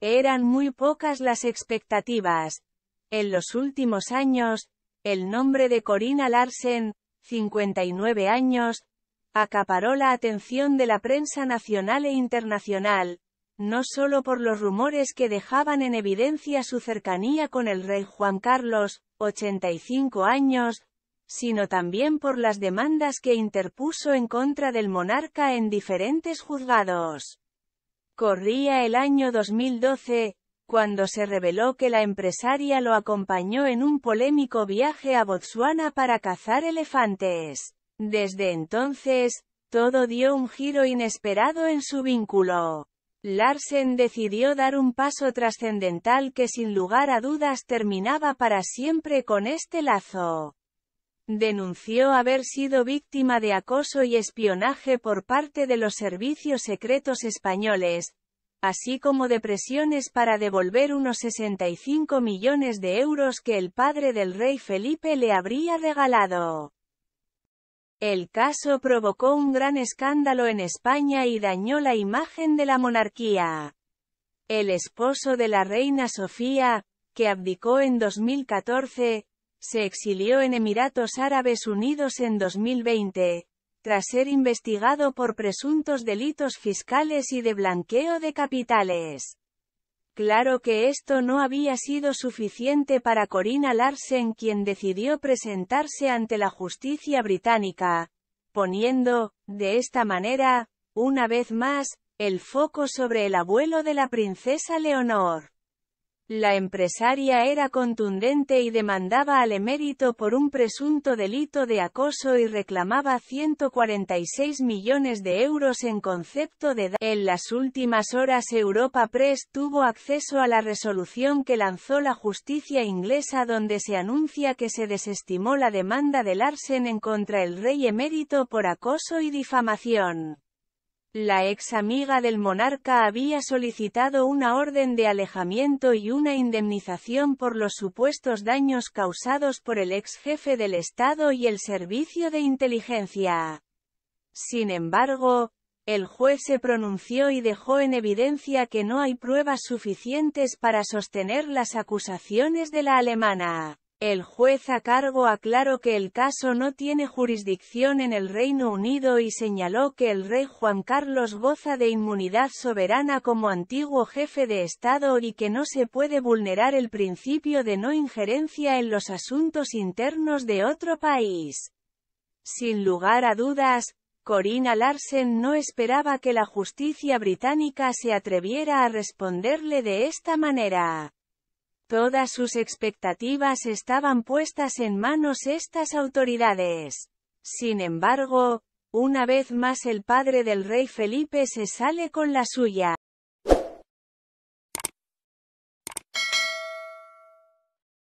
Eran muy pocas las expectativas. En los últimos años, el nombre de Corina Larsen, 59 años, acaparó la atención de la prensa nacional e internacional, no solo por los rumores que dejaban en evidencia su cercanía con el rey Juan Carlos, 85 años, sino también por las demandas que interpuso en contra del monarca en diferentes juzgados. Corría el año 2012, cuando se reveló que la empresaria lo acompañó en un polémico viaje a Botsuana para cazar elefantes. Desde entonces, todo dio un giro inesperado en su vínculo. Larsen decidió dar un paso trascendental que sin lugar a dudas terminaba para siempre con este lazo denunció haber sido víctima de acoso y espionaje por parte de los servicios secretos españoles, así como de presiones para devolver unos 65 millones de euros que el padre del rey Felipe le habría regalado. El caso provocó un gran escándalo en España y dañó la imagen de la monarquía. El esposo de la reina Sofía, que abdicó en 2014, se exilió en Emiratos Árabes Unidos en 2020, tras ser investigado por presuntos delitos fiscales y de blanqueo de capitales. Claro que esto no había sido suficiente para Corina Larsen quien decidió presentarse ante la justicia británica, poniendo, de esta manera, una vez más, el foco sobre el abuelo de la princesa Leonor. La empresaria era contundente y demandaba al emérito por un presunto delito de acoso y reclamaba 146 millones de euros en concepto de daño. En las últimas horas Europa Press tuvo acceso a la resolución que lanzó la justicia inglesa donde se anuncia que se desestimó la demanda de Larsen en contra el rey emérito por acoso y difamación. La ex amiga del monarca había solicitado una orden de alejamiento y una indemnización por los supuestos daños causados por el ex jefe del Estado y el Servicio de Inteligencia. Sin embargo, el juez se pronunció y dejó en evidencia que no hay pruebas suficientes para sostener las acusaciones de la alemana. El juez a cargo aclaró que el caso no tiene jurisdicción en el Reino Unido y señaló que el rey Juan Carlos goza de inmunidad soberana como antiguo jefe de Estado y que no se puede vulnerar el principio de no injerencia en los asuntos internos de otro país. Sin lugar a dudas, Corina Larsen no esperaba que la justicia británica se atreviera a responderle de esta manera. Todas sus expectativas estaban puestas en manos estas autoridades. Sin embargo, una vez más el padre del rey Felipe se sale con la suya.